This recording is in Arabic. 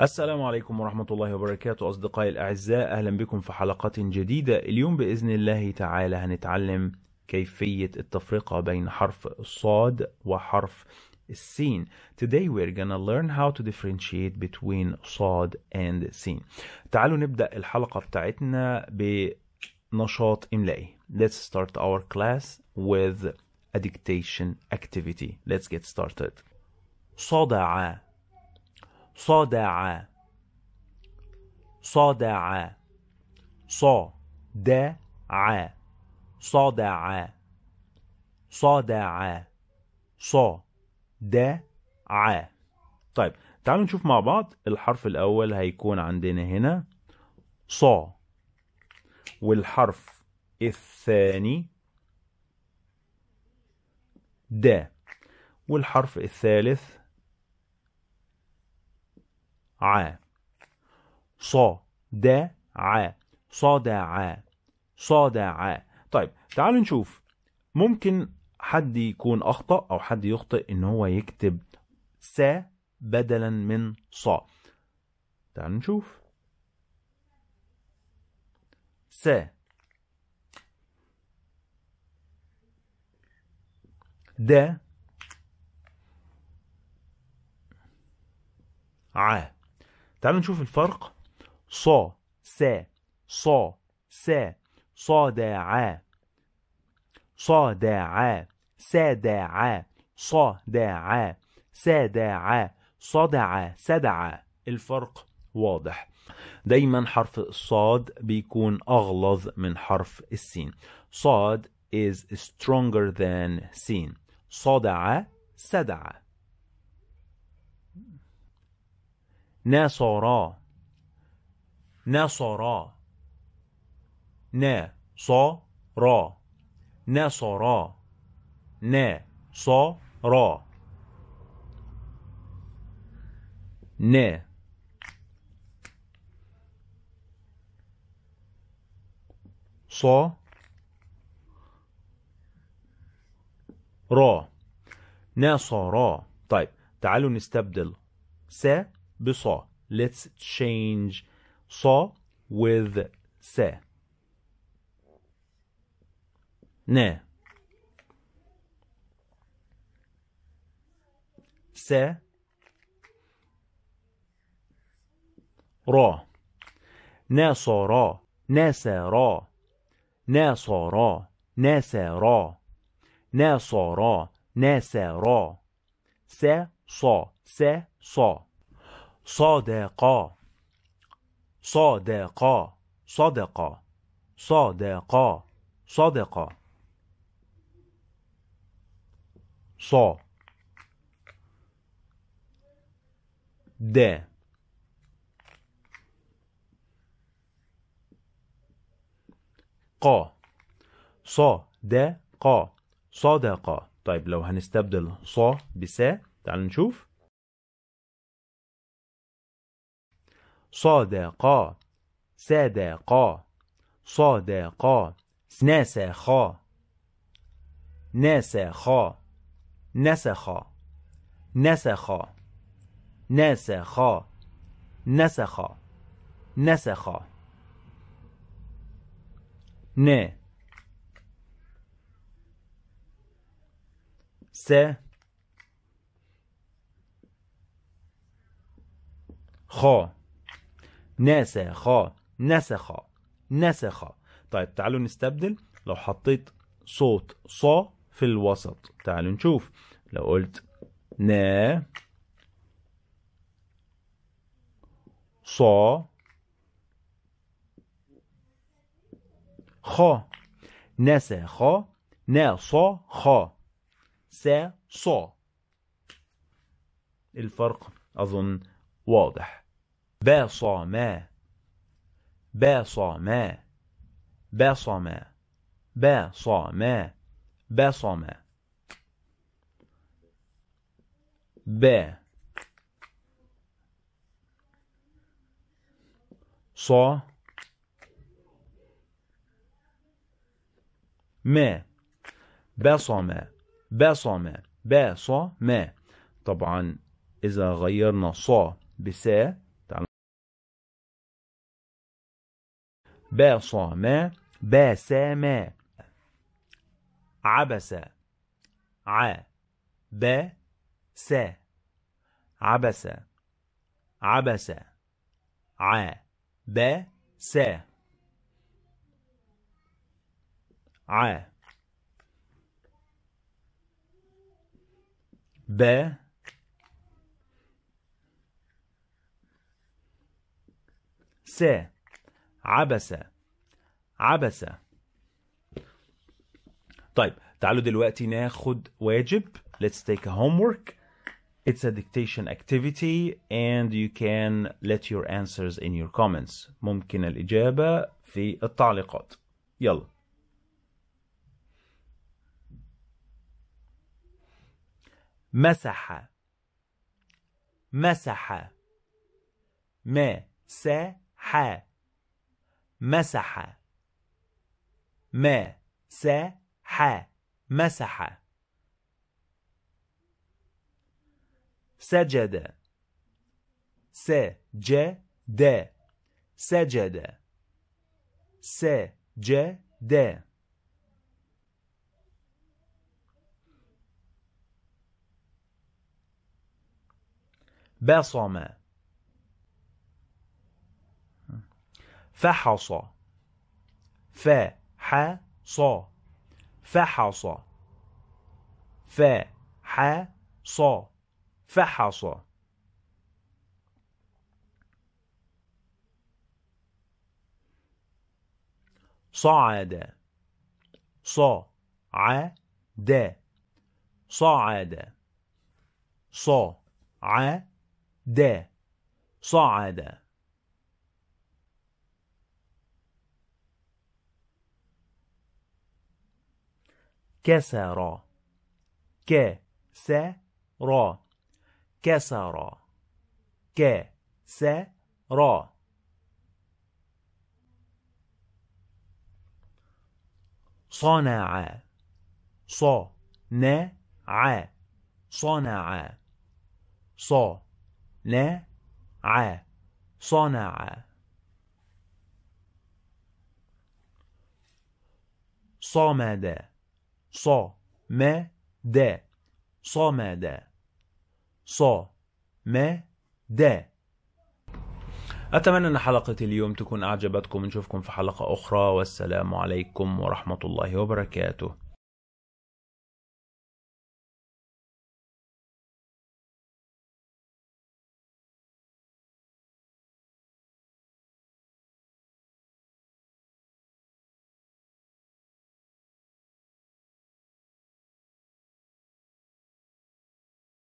السلام عليكم ورحمة الله وبركاته أصدقائي الأعزاء أهلا بكم في حلقة جديدة اليوم بإذن الله تعالى هنتعلم كيفية التفرقة بين حرف الصاد وحرف السين Today we're gonna learn how to differentiate between صاد and سين تعالوا نبدأ الحلقة بتاعتنا بنشاط إملائي Let's start our class with a dictation activity Let's get started صدع صدع صدع صدع صدع صدع صدع طيب تعالوا نشوف مع بعض الحرف الأول هيكون عندنا هنا ص والحرف الثاني د والحرف الثالث ع ص د ع د ع طيب تعالوا نشوف ممكن حد يكون اخطا او حد يخطئ ان هو يكتب س بدلا من ص تعالوا نشوف س د ع تعالوا نشوف الفرق ص س ص س ص ص ص د د د د د ع ع ع ع س س ع ص د ع س د ع الفرق واضح دايما حرف الصاد بيكون أغلظ من حرف السين صاد is stronger than سين صدع سدع نصرا نصرا نا صا را نصرا نا صا را ن ص را نصرا طيب تعالوا نستبدل س بصا let's change صا with س ن س را نصارا نسارا نصارا نسارا نصارا نسارا س صا س صا صادقا صادقا صدقا صادقا صدقا ص د قا ص د قا صدقة طيب لو هنستبدل ص بس تعالوا نشوف صادقا صادقا صادقا نسخا نسخا نسخا نسخا نسخا نسخا نسخا ن س خ. نسخا نسخ نسخ طيب تعالوا نستبدل لو حطيت صوت ص في الوسط تعالوا نشوف لو قلت نا ص خ ص خ س ص الفرق أظن واضح باصما باصما باصما باصما باصما ب ص م باصم باصم باصم طبعا إذا غيرنا ص بس باصاما باساما عبس ع ب س عبس عبس ع ب س ع ب س عبس عبس طيب تعالوا دلوقتي ناخد واجب let's take a homework it's a dictation activity and you can let your answers in your comments ممكن الإجابة في التعليقات يلا مسح مسح ما مسح مسح ما ح مسح سجد س سجد ج د بصم فحص فحص فحص فحص فحص صعد صعد صعد صعد صعد كسر كسر س را صنع ص ن ع صنع ص ن صنع صنع صمد ص ما د د ص ما د أتمنى أن حلقة اليوم تكون أعجبتكم نشوفكم في حلقة أخرى والسلام عليكم ورحمة الله وبركاته